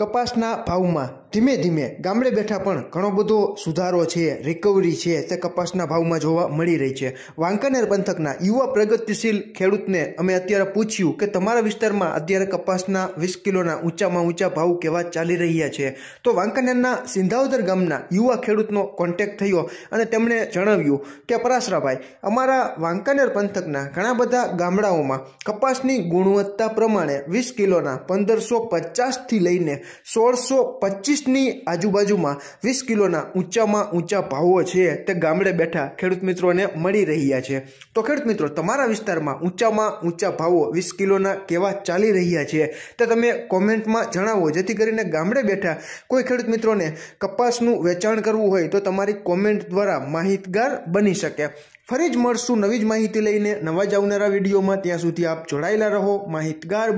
કપાસના ભાવમાં ધીમે ધીમે ગામડે બેઠા પણ ઘણો બધો સુધારો છે રિકવરી છે તે કપાસના ભાવમાં જોવા મળી રહી છે વાંકાનેર પંથકના યુવા પ્રગતિશીલ ખેડૂતને અમે અત્યારે પૂછ્યું કે તમારા વિસ્તારમાં અત્યારે કપાસના વીસ કિલોના ઊંચામાં ઊંચા ભાવ કેવા ચાલી રહ્યા છે તો વાંકાનેરના સિંધાવદર ગામના યુવા ખેડૂતનો કોન્ટેક્ટ થયો અને તેમણે જણાવ્યું કે પરાશરાભાઈ અમારા વાંકાનેર પંથકના ઘણા બધા ગામડાઓમાં કપાસની ગુણવત્તા પ્રમાણે વીસ કિલોના પંદરસો પચાસથી લઈને સોળસો પચીસ વીસની આજુબાજુમાં વીસ કિલોના ઊંચામાં ઊંચા ભાવો છે તે ગામડે બેઠા ખેડૂત મિત્રોને મળી રહ્યા છે તો ખેડૂત મિત્રો તમારા વિસ્તારમાં ઊંચામાં ઊંચા ભાવો વીસ કિલોના કેવા ચાલી રહ્યા છે તે તમે કોમેન્ટમાં જણાવો જેથી કરીને ગામડે બેઠા કોઈ ખેડૂત મિત્રોને કપાસનું વેચાણ કરવું હોય તો તમારી કોમેન્ટ દ્વારા માહિતગાર બની શકે ફરી જ મળશું નવી જ માહિતી લઈને નવા જ આવનારા વિડીયોમાં ત્યાં સુધી આપ જોડાયેલા રહો માહિતગાર